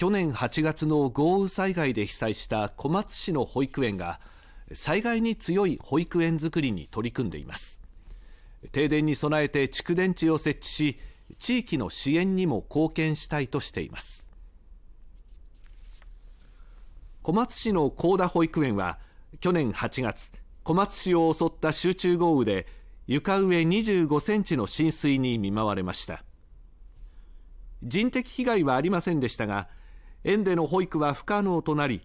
去年8月の豪雨災害で被災した小松市の保育園が災害に強い保育園づくりに取り組んでいます停電に備えて蓄電池を設置し地域の支援にも貢献したいとしています小松市の高田保育園は去年8月小松市を襲った集中豪雨で床上25センチの浸水に見舞われました人的被害はありませんでしたが園での保育は不可能となり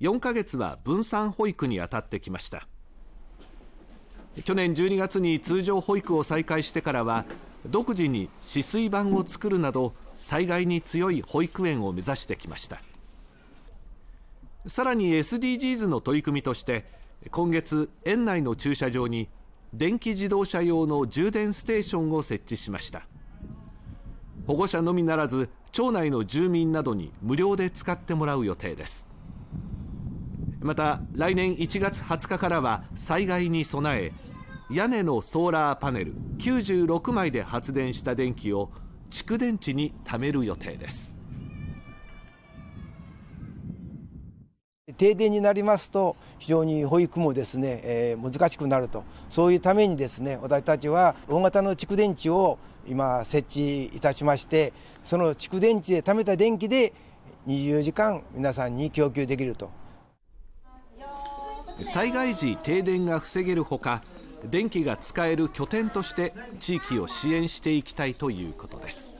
4ヶ月は分散保育に当たってきました去年12月に通常保育を再開してからは独自に止水板を作るなど災害に強い保育園を目指してきましたさらに SDGs の取り組みとして今月園内の駐車場に電気自動車用の充電ステーションを設置しました保護者のみならず町内の住民などに無料で使ってもらう予定ですまた来年1月20日からは災害に備え屋根のソーラーパネル96枚で発電した電気を蓄電池に貯める予定です停電になりますと非常に保育もですね、えー、難しくなるとそういうためにですね私たちは大型の蓄電池を今設置いたしましてその蓄電池で貯めた電気で24時間皆さんに供給できると災害時停電が防げるほか電気が使える拠点として地域を支援していきたいということです